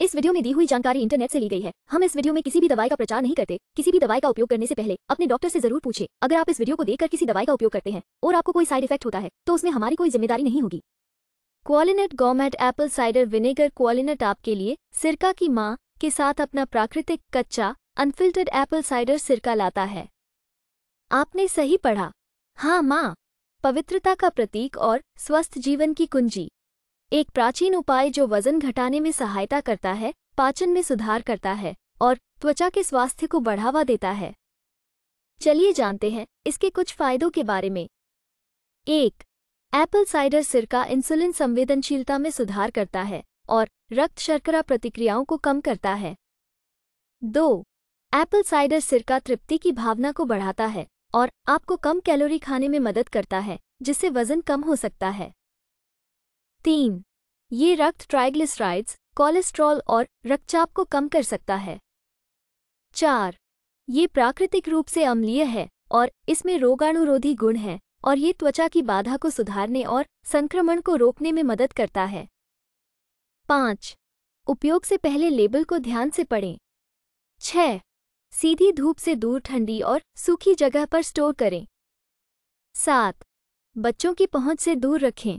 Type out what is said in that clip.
इस वीडियो में दी हुई जानकारी इंटरनेट से ली गई है हम इस वीडियो में किसी भी दवाई का प्रचार नहीं करते किसी भी दवाई का उपयोग करने से पहले अपने डॉक्टर से जरूर पूछे अगर आप इस वीडियो को देखकर किसी दवाई का उपयोग करते हैं और आपको कोई साइड इफेक्ट होता है तो उसमें हमारी कोई जिम्मेदारी नहीं होगी क्वालिनेट गोमेट एप्पल साइडर विनेगर क्वालिनेट आपके लिए सिरका की माँ के साथ अपना प्राकृतिक कच्चा अनफिल्टर्ड एप्पल साइडर सिरका लाता है आपने सही पढ़ा हाँ माँ पवित्रता का प्रतीक और स्वस्थ जीवन की कुंजी एक प्राचीन उपाय जो वजन घटाने में सहायता करता है पाचन में सुधार करता है और त्वचा के स्वास्थ्य को बढ़ावा देता है चलिए जानते हैं इसके कुछ फायदों के बारे में एक एप्पल साइडर सिरका इंसुलिन संवेदनशीलता में सुधार करता है और रक्त शर्करा प्रतिक्रियाओं को कम करता है दो एप्पल साइडर सिरका तृप्ति की भावना को बढ़ाता है और आपको कम कैलोरी खाने में मदद करता है जिससे वजन कम हो सकता है तीन ये रक्त ट्राइग्लिसराइड्स कोलेस्ट्रॉल और रक्तचाप को कम कर सकता है चार ये प्राकृतिक रूप से अम्लीय है और इसमें रोगाणुरोधी गुण है और ये त्वचा की बाधा को सुधारने और संक्रमण को रोकने में मदद करता है पाँच उपयोग से पहले लेबल को ध्यान से पढ़ें छ सीधी धूप से दूर ठंडी और सूखी जगह पर स्टोर करें सात बच्चों की पहुंच से दूर रखें